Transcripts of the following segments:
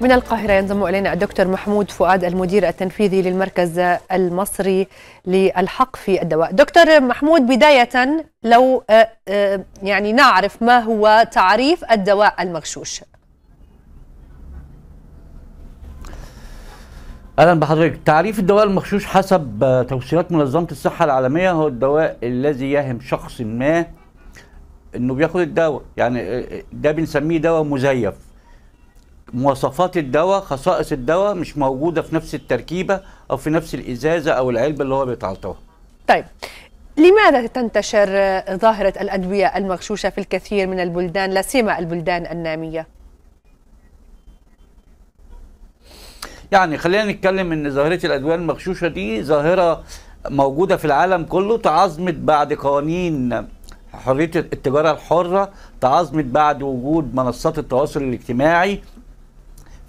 من القاهرة ينضم إلينا الدكتور محمود فؤاد المدير التنفيذي للمركز المصري للحق في الدواء دكتور محمود بداية لو آه، آه، يعني نعرف ما هو تعريف الدواء المغشوش اهلا بحضرتك تعريف الدواء المغشوش حسب آه، توصيات منظمه الصحه العالميه هو الدواء الذي يهم شخص ما انه بياخد الدواء يعني ده بنسميه دواء مزيف مواصفات الدواء خصائص الدواء مش موجوده في نفس التركيبه او في نفس الازازه او العلبه اللي هو بيتعاطاها. طيب لماذا تنتشر ظاهره الادويه المغشوشه في الكثير من البلدان لا سيما البلدان الناميه؟ يعني خلينا نتكلم ان ظاهره الادويه المغشوشه دي ظاهره موجوده في العالم كله تعظمت بعد قوانين حريه التجاره الحره تعظمت بعد وجود منصات التواصل الاجتماعي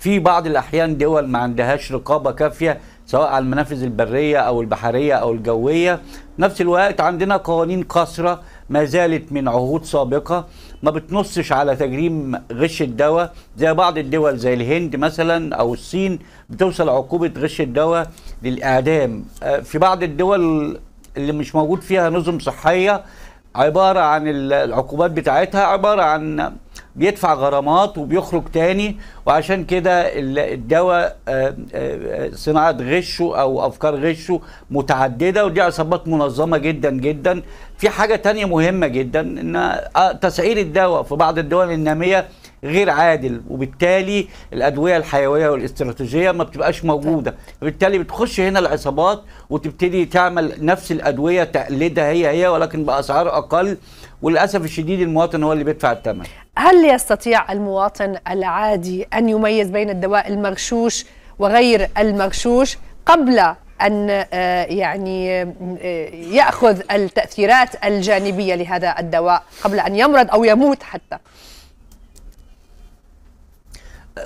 في بعض الأحيان دول ما عندهاش رقابة كافية سواء على المنافذ البرية أو البحرية أو الجوية نفس الوقت عندنا قوانين قاصره ما زالت من عهود سابقة ما بتنصش على تجريم غش الدواء زي بعض الدول زي الهند مثلا أو الصين بتوصل عقوبة غش الدواء للإعدام آه، في بعض الدول اللي مش موجود فيها نظم صحية عبارة عن العقوبات بتاعتها عبارة عن بيدفع غرامات وبيخرج تاني وعشان كده الدواء آه، آه، آه، صناعة غشه أو أفكار غشه متعددة ودي عصابات منظمة جدا جدا في حاجة تانية مهمة جدا إن تسعير الدواء في بعض الدول النامية غير عادل وبالتالي الادويه الحيويه والاستراتيجيه ما بتبقاش موجوده وبالتالي بتخش هنا العصابات وتبتدي تعمل نفس الادويه تقلدها هي هي ولكن باسعار اقل وللاسف الشديد المواطن هو اللي بيدفع الثمن هل يستطيع المواطن العادي ان يميز بين الدواء المغشوش وغير المغشوش قبل ان آه، يعني آه، ياخذ التاثيرات الجانبيه لهذا الدواء قبل ان يمرض او يموت حتى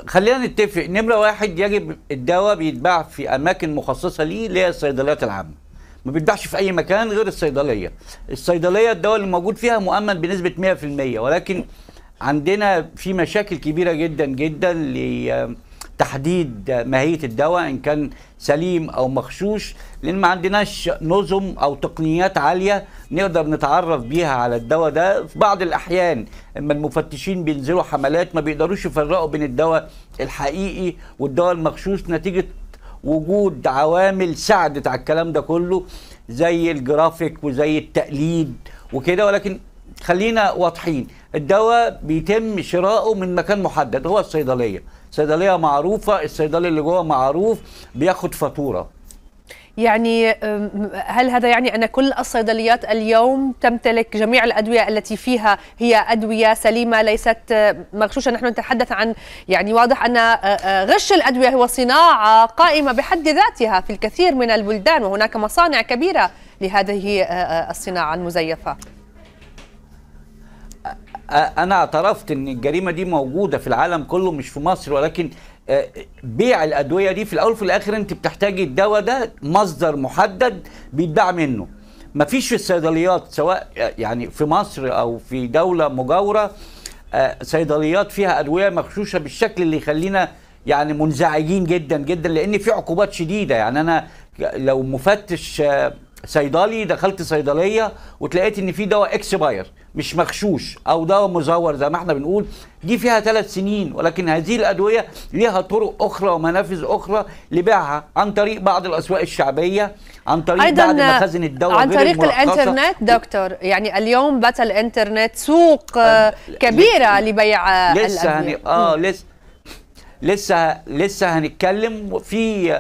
خلينا نتفق نمره واحد يجب الدواء بيتباع في اماكن مخصصه ليه اللي هي الصيدليات العامه ما بيتباعش في اي مكان غير الصيدليه الصيدليه الدواء اللي موجود فيها مؤمن بنسبه 100% ولكن عندنا في مشاكل كبيره جدا جدا لتحديد ماهيه الدواء ان كان سليم او مغشوش لان ما عندناش نظم او تقنيات عاليه نقدر نتعرف بيها على الدواء ده في بعض الاحيان اما المفتشين بينزلوا حملات ما بيقدروش يفرقوا بين الدواء الحقيقي والدواء المغشوش نتيجه وجود عوامل ساعدت على الكلام ده كله زي الجرافيك وزي التقليد وكده ولكن خلينا واضحين الدواء بيتم شراؤه من مكان محدد هو الصيدليه صيدليه معروفه الصيدلي اللي جوه معروف بياخد فاتوره يعني هل هذا يعني أن كل الصيدليات اليوم تمتلك جميع الأدوية التي فيها هي أدوية سليمة ليست مغشوشة نحن نتحدث عن يعني واضح أن غش الأدوية هو صناعة قائمة بحد ذاتها في الكثير من البلدان وهناك مصانع كبيرة لهذه الصناعة المزيفة انا اعترفت ان الجريمه دي موجوده في العالم كله مش في مصر ولكن بيع الادويه دي في الاول وفي الاخر انت بتحتاجي الدواء ده مصدر محدد بيتباع منه مفيش في الصيدليات سواء يعني في مصر او في دوله مجاوره آه، صيدليات فيها ادويه مغشوشه بالشكل اللي يخلينا يعني منزعجين جدا جدا لان في عقوبات شديده يعني انا لو مفتش آه، صيدلي دخلت صيدليه وتلاقيت ان في دواء اكس باير مش مغشوش او دواء مزور زي ما احنا بنقول دي فيها ثلاث سنين ولكن هذه الادويه ليها طرق اخرى ومنافذ اخرى لبيعها عن طريق بعض الاسواق الشعبيه عن طريق أيضاً بعض مخازن الدواء عن طريق الانترنت دكتور يعني اليوم بات الانترنت سوق أه، آه، كبيره لبيع لسه الأدوية. هن... اه لسه آه، لسه لسه هنتكلم في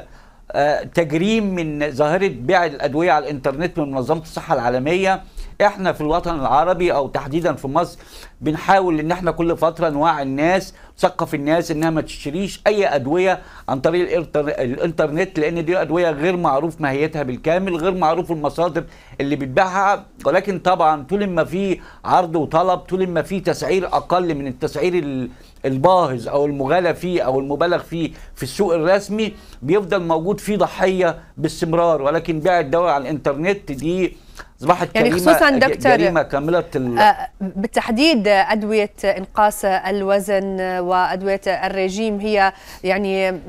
آه، تجريم من ظاهره بيع الادويه على الانترنت من منظمه الصحه العالميه احنا في الوطن العربي او تحديدا في مصر بنحاول ان احنا كل فتره نوعي الناس نثقف الناس انها ما تشتريش اي ادويه عن طريق الانترنت لان دي ادويه غير معروف ماهيتها بالكامل غير معروف المصادر اللي بتبيعها ولكن طبعا طول ما في عرض وطلب طول ما في تسعير اقل من التسعير الباهظ او المغالى فيه او المبالغ فيه في السوق الرسمي بيفضل موجود فيه ضحيه باستمرار ولكن بيع الدواء على الانترنت دي اصبحت يعني خصوصا دكتور كامله آه، بالتحديد ادويه انقاص الوزن وادويه الرجيم هي يعني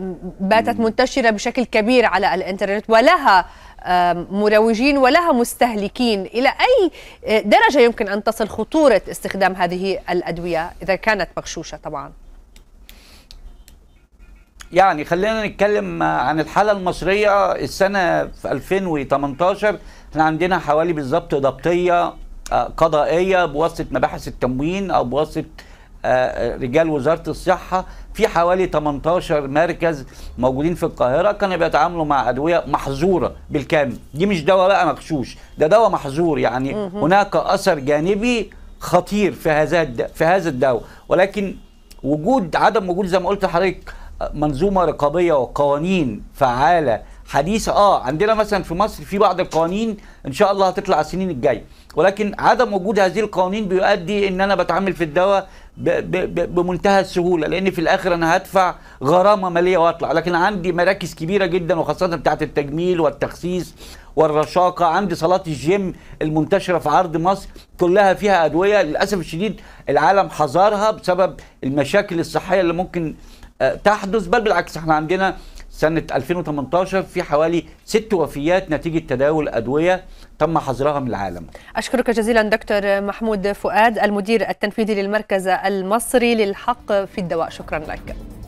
باتت منتشره بشكل كبير على الانترنت ولها آه، مروجين ولها مستهلكين الى اي درجه يمكن ان تصل خطوره استخدام هذه الادويه اذا كانت مغشوشه طبعا يعني خلينا نتكلم عن الحالة المصرية السنة في 2018 احنا عندنا حوالي بالظبط ضبطية آه، قضائية بواسطة مباحث التموين أو بواسطة آه، آه، رجال وزارة الصحة في حوالي 18 مركز موجودين في القاهرة كانوا بيتعاملوا مع أدوية محظورة بالكامل دي مش دواء بقى مغشوش ده دواء محظور يعني هناك أثر جانبي خطير في هذا في هذا الدواء ولكن وجود عدم وجود زي ما قلت لحضرتك منظومه رقابيه وقوانين فعاله حديثه اه عندنا مثلا في مصر في بعض القوانين ان شاء الله هتطلع السنين الجايه ولكن عدم وجود هذه القوانين بيؤدي ان انا بتعامل في الدواء بمنتهى السهوله لان في الاخر انا هدفع غرامه ماليه واطلع لكن عندي مراكز كبيره جدا وخاصه بتاعه التجميل والتخسيس والرشاقه عندي صالات الجيم المنتشره في عرض مصر كلها فيها ادويه للاسف الشديد العالم حذرها بسبب المشاكل الصحيه اللي ممكن آه، تحدث بل بالعكس احنا عندنا سنة 2018 في حوالي ست وفيات نتيجة تداول أدوية تم حظرها من العالم أشكرك جزيلا دكتور محمود فؤاد المدير التنفيذي للمركز المصري للحق في الدواء شكرا لك